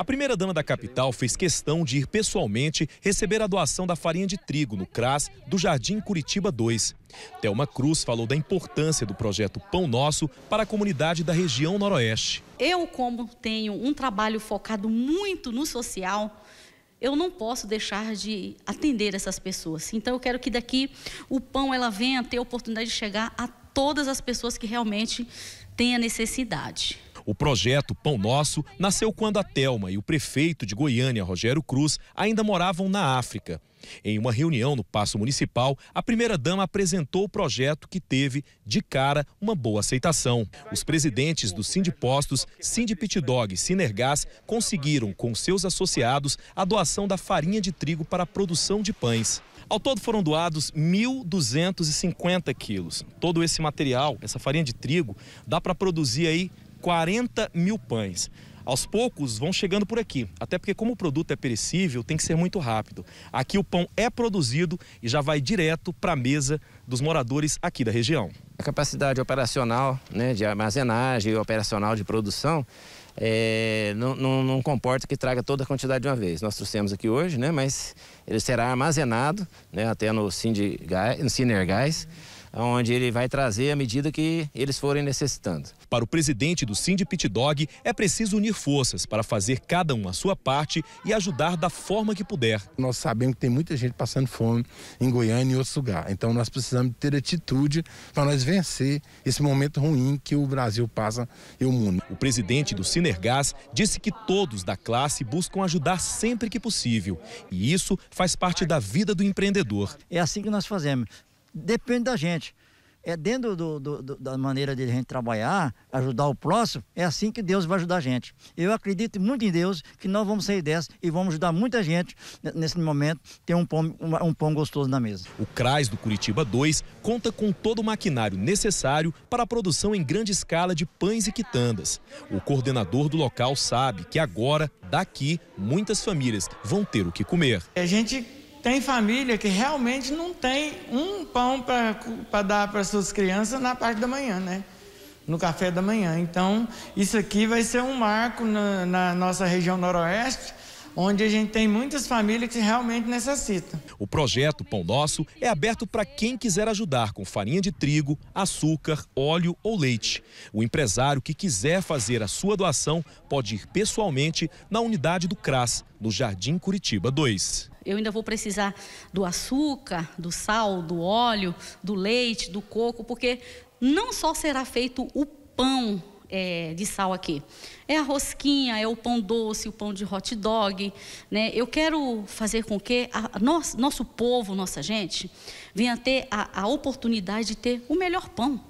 A primeira-dama da capital fez questão de ir pessoalmente receber a doação da farinha de trigo no CRAS do Jardim Curitiba 2. Thelma Cruz falou da importância do projeto Pão Nosso para a comunidade da região Noroeste. Eu, como tenho um trabalho focado muito no social, eu não posso deixar de atender essas pessoas. Então eu quero que daqui o pão ela venha ter a oportunidade de chegar a todas as pessoas que realmente têm a necessidade. O projeto Pão Nosso nasceu quando a Telma e o prefeito de Goiânia, Rogério Cruz, ainda moravam na África. Em uma reunião no Paço Municipal, a primeira-dama apresentou o projeto que teve, de cara, uma boa aceitação. Os presidentes do Sindipostos, Sindipitdog e Sinergás conseguiram, com seus associados, a doação da farinha de trigo para a produção de pães. Ao todo foram doados 1.250 quilos. Todo esse material, essa farinha de trigo, dá para produzir aí 40 mil pães. Aos poucos vão chegando por aqui, até porque como o produto é perecível, tem que ser muito rápido. Aqui o pão é produzido e já vai direto para a mesa dos moradores aqui da região. A capacidade operacional, né, de armazenagem e operacional de produção, é, não, não, não, comporta que traga toda a quantidade de uma vez. Nós trouxemos aqui hoje, né, mas ele será armazenado né, até no, Cinde, no onde ele vai trazer à medida que eles forem necessitando. Para o presidente do Cindy Pit Dog, é preciso unir forças para fazer cada um a sua parte e ajudar da forma que puder. Nós sabemos que tem muita gente passando fome em Goiânia e outros lugares, então nós precisamos ter atitude para nós vencer esse momento ruim que o Brasil passa e o mundo. O presidente do Sinergás disse que todos da classe buscam ajudar sempre que possível e isso faz parte da vida do empreendedor. É assim que nós fazemos depende da gente. É dentro do, do, do, da maneira de a gente trabalhar, ajudar o próximo, é assim que Deus vai ajudar a gente. Eu acredito muito em Deus que nós vamos sair dessa e vamos ajudar muita gente nesse momento ter um pão, um, um pão gostoso na mesa. O CRAS do Curitiba 2 conta com todo o maquinário necessário para a produção em grande escala de pães e quitandas. O coordenador do local sabe que agora, daqui, muitas famílias vão ter o que comer. A gente tem família que realmente não tem um pão para dar para suas crianças na parte da manhã, né? No café da manhã. Então, isso aqui vai ser um marco na, na nossa região noroeste, onde a gente tem muitas famílias que realmente necessitam. O projeto Pão Nosso é aberto para quem quiser ajudar com farinha de trigo, açúcar, óleo ou leite. O empresário que quiser fazer a sua doação pode ir pessoalmente na unidade do CRAS, no Jardim Curitiba 2. Eu ainda vou precisar do açúcar, do sal, do óleo, do leite, do coco, porque não só será feito o pão é, de sal aqui. É a rosquinha, é o pão doce, o pão de hot dog. Né? Eu quero fazer com que a, nosso, nosso povo, nossa gente, venha ter a, a oportunidade de ter o melhor pão.